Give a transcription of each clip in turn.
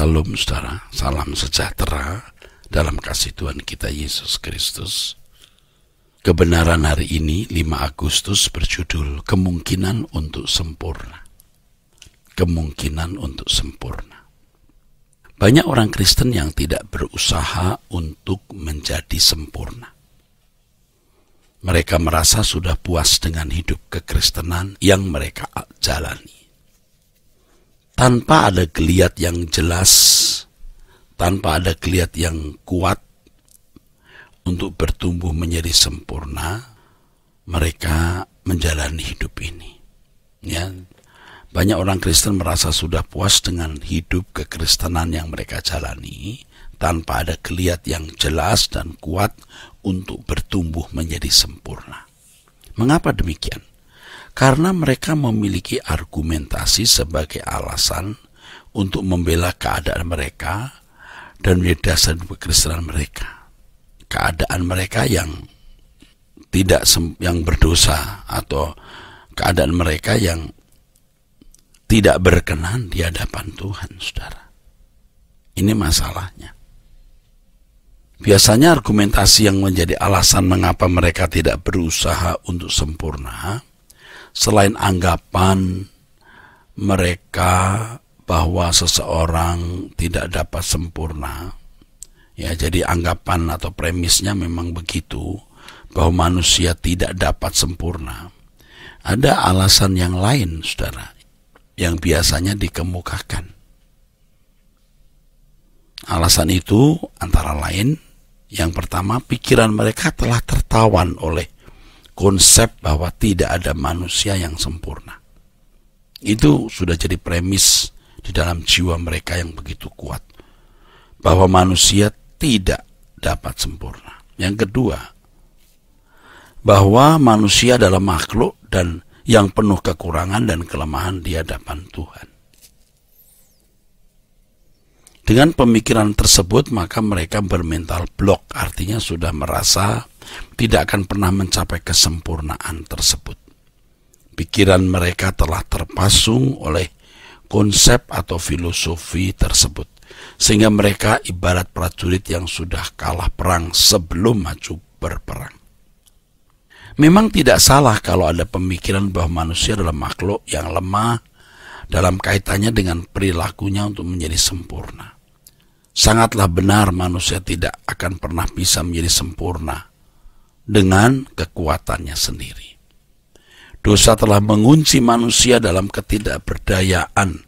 Salam saudara, salam sejahtera dalam kasih Tuhan kita Yesus Kristus. Kebenaran hari ini 5 Agustus berjudul Kemungkinan untuk Sempurna. Kemungkinan untuk sempurna. Banyak orang Kristen yang tidak berusaha untuk menjadi sempurna. Mereka merasa sudah puas dengan hidup kekristenan yang mereka jalani tanpa ada geliat yang jelas, tanpa ada geliat yang kuat untuk bertumbuh menjadi sempurna, mereka menjalani hidup ini. Ya, banyak orang Kristen merasa sudah puas dengan hidup kekristenan yang mereka jalani tanpa ada geliat yang jelas dan kuat untuk bertumbuh menjadi sempurna. Mengapa demikian? karena mereka memiliki argumentasi sebagai alasan untuk membela keadaan mereka dan menjadi dasar kekristenan mereka. Keadaan mereka yang tidak sem yang berdosa atau keadaan mereka yang tidak berkenan di hadapan Tuhan, Saudara. Ini masalahnya. Biasanya argumentasi yang menjadi alasan mengapa mereka tidak berusaha untuk sempurna selain anggapan mereka bahwa seseorang tidak dapat sempurna. Ya, jadi anggapan atau premisnya memang begitu bahwa manusia tidak dapat sempurna. Ada alasan yang lain, Saudara, yang biasanya dikemukakan. Alasan itu antara lain yang pertama pikiran mereka telah tertawan oleh konsep bahwa tidak ada manusia yang sempurna. Itu sudah jadi premis di dalam jiwa mereka yang begitu kuat. Bahwa manusia tidak dapat sempurna. Yang kedua, bahwa manusia adalah makhluk dan yang penuh kekurangan dan kelemahan di hadapan Tuhan. Dengan pemikiran tersebut maka mereka bermental block, artinya sudah merasa tidak akan pernah mencapai kesempurnaan tersebut. Pikiran mereka telah terpasung oleh konsep atau filosofi tersebut. Sehingga mereka ibarat prajurit yang sudah kalah perang sebelum maju berperang. Memang tidak salah kalau ada pemikiran bahwa manusia adalah makhluk yang lemah dalam kaitannya dengan perilakunya untuk menjadi sempurna. Sangatlah benar manusia tidak akan pernah bisa menjadi sempurna dengan kekuatannya sendiri. Dosa telah mengunci manusia dalam ketidakberdayaan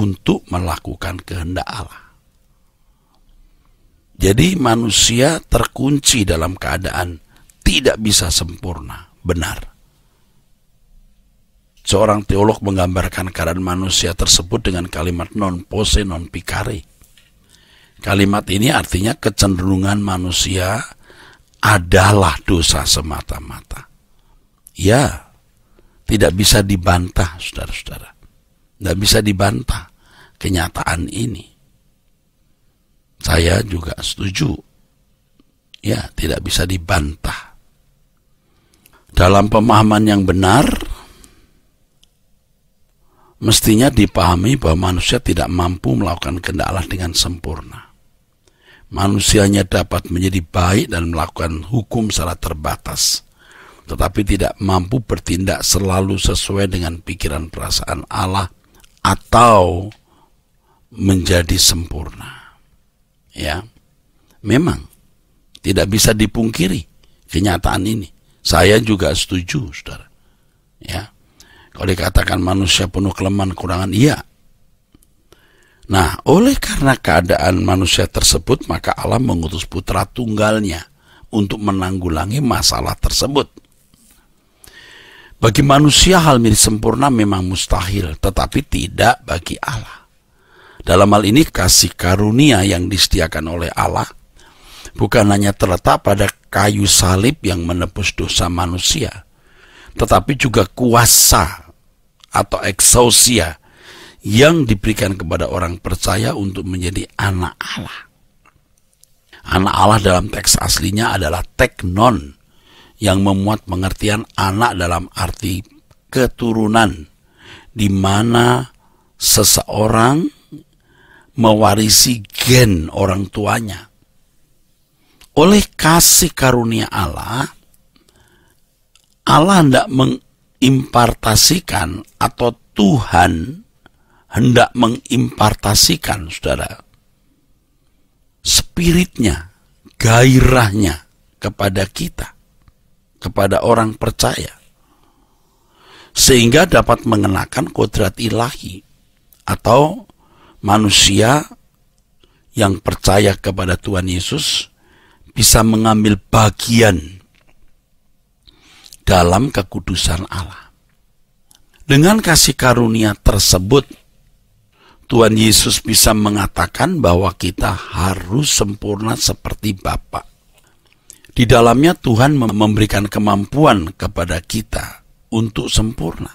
untuk melakukan kehendak Allah. Jadi manusia terkunci dalam keadaan tidak bisa sempurna, benar. Seorang teolog menggambarkan keadaan manusia tersebut dengan kalimat non pose non picare. Kalimat ini artinya kecenderungan manusia adalah dosa semata-mata. Ya, tidak bisa dibantah, saudara-saudara. Tidak bisa dibantah kenyataan ini. Saya juga setuju. Ya, tidak bisa dibantah. Dalam pemahaman yang benar, mestinya dipahami bahwa manusia tidak mampu melakukan kendala dengan sempurna manusianya dapat menjadi baik dan melakukan hukum secara terbatas, tetapi tidak mampu bertindak selalu sesuai dengan pikiran perasaan Allah atau menjadi sempurna. Ya, memang tidak bisa dipungkiri kenyataan ini. Saya juga setuju, saudara. Ya, kalau dikatakan manusia penuh kelemahan, kurangan, iya, Nah, oleh karena keadaan manusia tersebut, maka Allah mengutus putra tunggalnya untuk menanggulangi masalah tersebut. Bagi manusia hal mirip sempurna memang mustahil, tetapi tidak bagi Allah. Dalam hal ini kasih karunia yang disediakan oleh Allah bukan hanya terletak pada kayu salib yang menebus dosa manusia, tetapi juga kuasa atau eksosia yang diberikan kepada orang percaya untuk menjadi anak Allah. Anak Allah dalam teks aslinya adalah teknon yang memuat pengertian anak dalam arti keturunan di mana seseorang mewarisi gen orang tuanya. Oleh kasih karunia Allah, Allah tidak mengimpartasikan atau Tuhan hendak mengimpartasikan, saudara, spiritnya, gairahnya kepada kita, kepada orang percaya, sehingga dapat mengenakan kodrat ilahi atau manusia yang percaya kepada Tuhan Yesus bisa mengambil bagian dalam kekudusan Allah. Dengan kasih karunia tersebut, Tuhan Yesus bisa mengatakan bahwa kita harus sempurna seperti Bapa. Di dalamnya Tuhan memberikan kemampuan kepada kita untuk sempurna.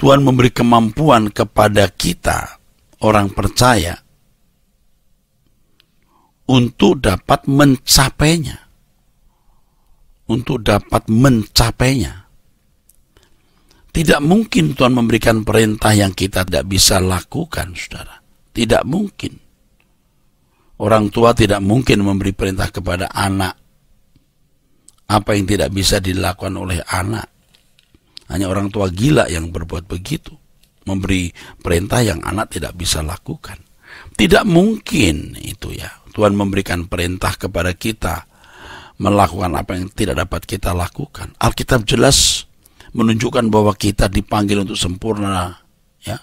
Tuhan memberi kemampuan kepada kita, orang percaya, untuk dapat mencapainya. Untuk dapat mencapainya. Tidak mungkin Tuhan memberikan perintah yang kita tidak bisa lakukan, saudara. Tidak mungkin. Orang tua tidak mungkin memberi perintah kepada anak. Apa yang tidak bisa dilakukan oleh anak. Hanya orang tua gila yang berbuat begitu. Memberi perintah yang anak tidak bisa lakukan. Tidak mungkin itu ya. Tuhan memberikan perintah kepada kita melakukan apa yang tidak dapat kita lakukan. Alkitab jelas menunjukkan bahwa kita dipanggil untuk sempurna ya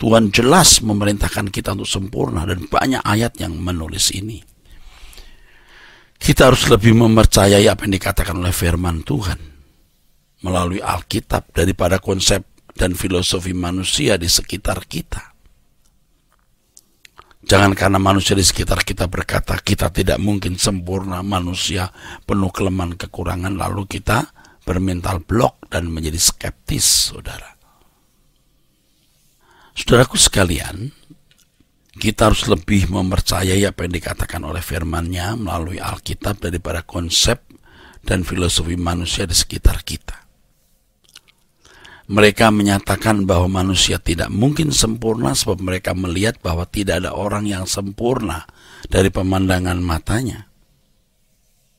Tuhan jelas memerintahkan kita untuk sempurna dan banyak ayat yang menulis ini kita harus lebih mempercayai apa yang dikatakan oleh firman Tuhan melalui Alkitab daripada konsep dan filosofi manusia di sekitar kita. Jangan karena manusia di sekitar kita berkata kita tidak mungkin sempurna manusia penuh kelemahan kekurangan lalu kita bermental blok dan menjadi skeptis, saudara. Saudaraku sekalian, kita harus lebih mempercayai apa yang dikatakan oleh firmannya melalui Alkitab daripada konsep dan filosofi manusia di sekitar kita. Mereka menyatakan bahwa manusia tidak mungkin sempurna sebab mereka melihat bahwa tidak ada orang yang sempurna dari pemandangan matanya.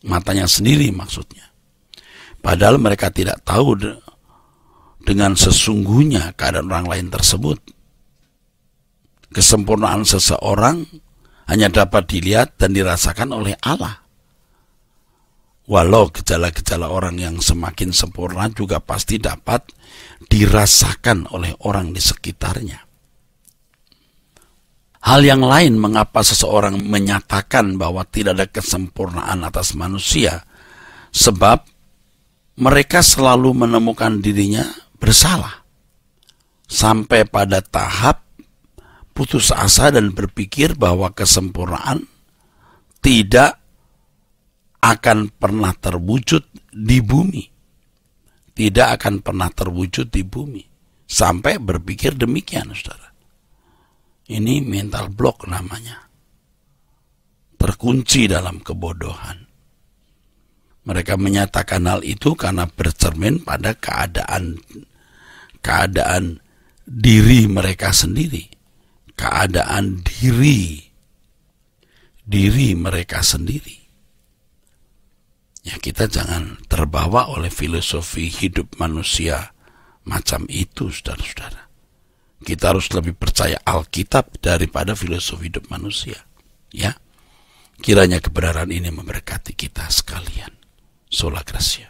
Matanya sendiri maksudnya. Padahal mereka tidak tahu dengan sesungguhnya keadaan orang lain tersebut. Kesempurnaan seseorang hanya dapat dilihat dan dirasakan oleh Allah. Walau gejala-gejala orang yang semakin sempurna juga pasti dapat dirasakan oleh orang di sekitarnya. Hal yang lain mengapa seseorang menyatakan bahwa tidak ada kesempurnaan atas manusia, sebab mereka selalu menemukan dirinya bersalah. Sampai pada tahap putus asa dan berpikir bahwa kesempurnaan tidak akan pernah terwujud di bumi. Tidak akan pernah terwujud di bumi. Sampai berpikir demikian, saudara. Ini mental block namanya. Terkunci dalam kebodohan. Mereka menyatakan hal itu karena bercermin pada keadaan keadaan diri mereka sendiri. Keadaan diri diri mereka sendiri. Ya kita jangan terbawa oleh filosofi hidup manusia macam itu saudara-saudara. Kita harus lebih percaya Alkitab daripada filosofi hidup manusia. Ya. Kiranya kebenaran ini memberkati kita sekalian. sola gracia.